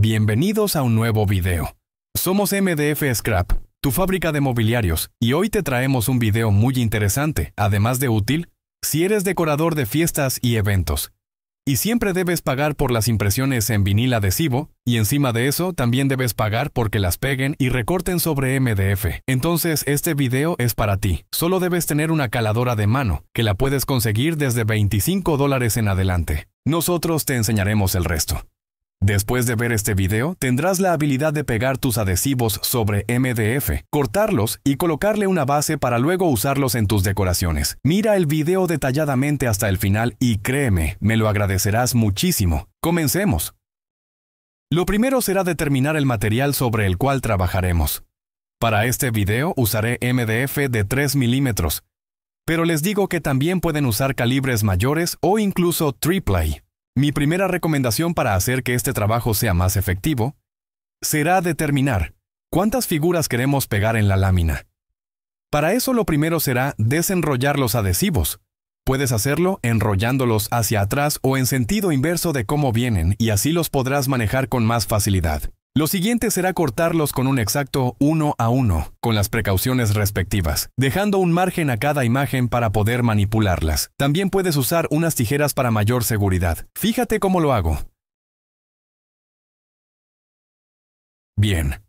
Bienvenidos a un nuevo video. Somos MDF Scrap, tu fábrica de mobiliarios, y hoy te traemos un video muy interesante, además de útil, si eres decorador de fiestas y eventos. Y siempre debes pagar por las impresiones en vinil adhesivo, y encima de eso también debes pagar porque las peguen y recorten sobre MDF. Entonces este video es para ti. Solo debes tener una caladora de mano, que la puedes conseguir desde 25 en adelante. Nosotros te enseñaremos el resto. Después de ver este video, tendrás la habilidad de pegar tus adhesivos sobre MDF, cortarlos y colocarle una base para luego usarlos en tus decoraciones. Mira el video detalladamente hasta el final y créeme, me lo agradecerás muchísimo. Comencemos. Lo primero será determinar el material sobre el cual trabajaremos. Para este video usaré MDF de 3 milímetros, pero les digo que también pueden usar calibres mayores o incluso triplay. Mi primera recomendación para hacer que este trabajo sea más efectivo será determinar cuántas figuras queremos pegar en la lámina. Para eso lo primero será desenrollar los adhesivos. Puedes hacerlo enrollándolos hacia atrás o en sentido inverso de cómo vienen y así los podrás manejar con más facilidad. Lo siguiente será cortarlos con un exacto uno a uno, con las precauciones respectivas, dejando un margen a cada imagen para poder manipularlas. También puedes usar unas tijeras para mayor seguridad. Fíjate cómo lo hago. Bien.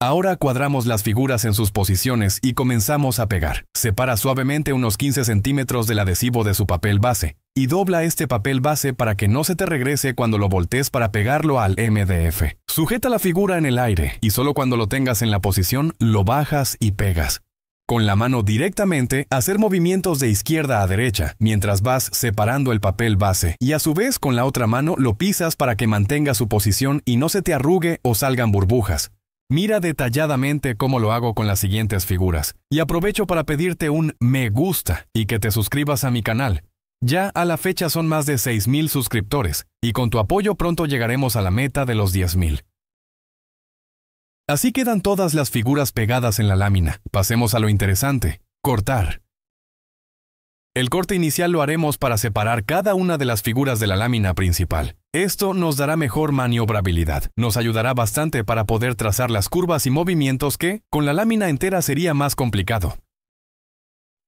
Ahora cuadramos las figuras en sus posiciones y comenzamos a pegar. Separa suavemente unos 15 centímetros del adhesivo de su papel base y dobla este papel base para que no se te regrese cuando lo voltees para pegarlo al MDF. Sujeta la figura en el aire y solo cuando lo tengas en la posición lo bajas y pegas. Con la mano directamente hacer movimientos de izquierda a derecha mientras vas separando el papel base y a su vez con la otra mano lo pisas para que mantenga su posición y no se te arrugue o salgan burbujas. Mira detalladamente cómo lo hago con las siguientes figuras y aprovecho para pedirte un me gusta y que te suscribas a mi canal. Ya a la fecha son más de 6.000 suscriptores, y con tu apoyo pronto llegaremos a la meta de los 10.000. Así quedan todas las figuras pegadas en la lámina. Pasemos a lo interesante, cortar. El corte inicial lo haremos para separar cada una de las figuras de la lámina principal. Esto nos dará mejor maniobrabilidad, nos ayudará bastante para poder trazar las curvas y movimientos que, con la lámina entera sería más complicado.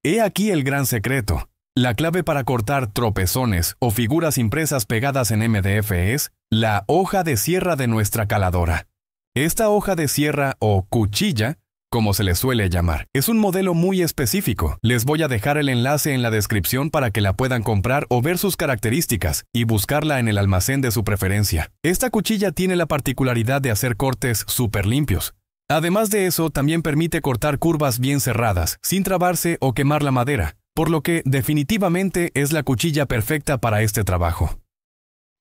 He aquí el gran secreto, la clave para cortar tropezones o figuras impresas pegadas en MDF es la hoja de sierra de nuestra caladora. Esta hoja de sierra o cuchilla, como se le suele llamar, es un modelo muy específico. Les voy a dejar el enlace en la descripción para que la puedan comprar o ver sus características y buscarla en el almacén de su preferencia. Esta cuchilla tiene la particularidad de hacer cortes súper limpios. Además de eso, también permite cortar curvas bien cerradas, sin trabarse o quemar la madera por lo que definitivamente es la cuchilla perfecta para este trabajo.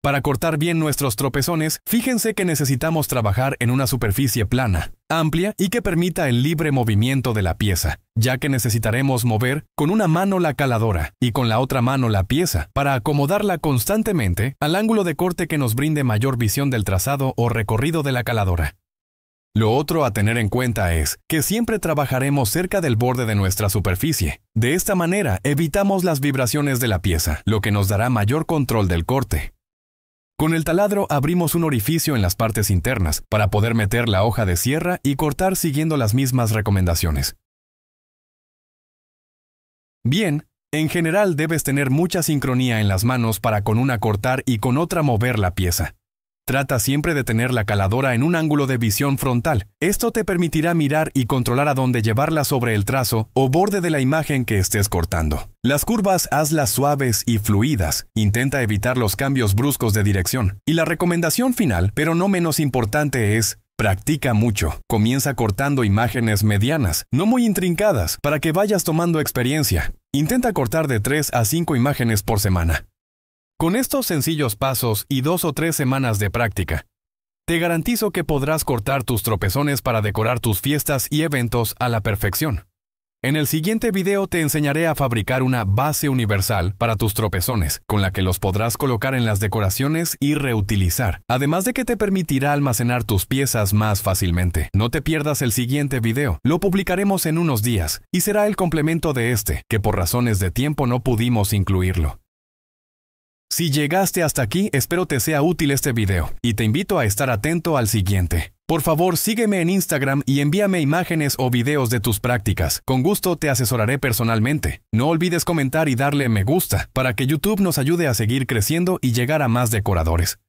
Para cortar bien nuestros tropezones, fíjense que necesitamos trabajar en una superficie plana, amplia y que permita el libre movimiento de la pieza, ya que necesitaremos mover con una mano la caladora y con la otra mano la pieza para acomodarla constantemente al ángulo de corte que nos brinde mayor visión del trazado o recorrido de la caladora. Lo otro a tener en cuenta es que siempre trabajaremos cerca del borde de nuestra superficie. De esta manera evitamos las vibraciones de la pieza, lo que nos dará mayor control del corte. Con el taladro abrimos un orificio en las partes internas para poder meter la hoja de sierra y cortar siguiendo las mismas recomendaciones. Bien, en general debes tener mucha sincronía en las manos para con una cortar y con otra mover la pieza. Trata siempre de tener la caladora en un ángulo de visión frontal. Esto te permitirá mirar y controlar a dónde llevarla sobre el trazo o borde de la imagen que estés cortando. Las curvas hazlas suaves y fluidas. Intenta evitar los cambios bruscos de dirección. Y la recomendación final, pero no menos importante, es Practica mucho. Comienza cortando imágenes medianas, no muy intrincadas, para que vayas tomando experiencia. Intenta cortar de 3 a 5 imágenes por semana. Con estos sencillos pasos y dos o tres semanas de práctica, te garantizo que podrás cortar tus tropezones para decorar tus fiestas y eventos a la perfección. En el siguiente video te enseñaré a fabricar una base universal para tus tropezones, con la que los podrás colocar en las decoraciones y reutilizar, además de que te permitirá almacenar tus piezas más fácilmente. No te pierdas el siguiente video, lo publicaremos en unos días, y será el complemento de este, que por razones de tiempo no pudimos incluirlo. Si llegaste hasta aquí, espero te sea útil este video, y te invito a estar atento al siguiente. Por favor, sígueme en Instagram y envíame imágenes o videos de tus prácticas. Con gusto te asesoraré personalmente. No olvides comentar y darle me gusta, para que YouTube nos ayude a seguir creciendo y llegar a más decoradores.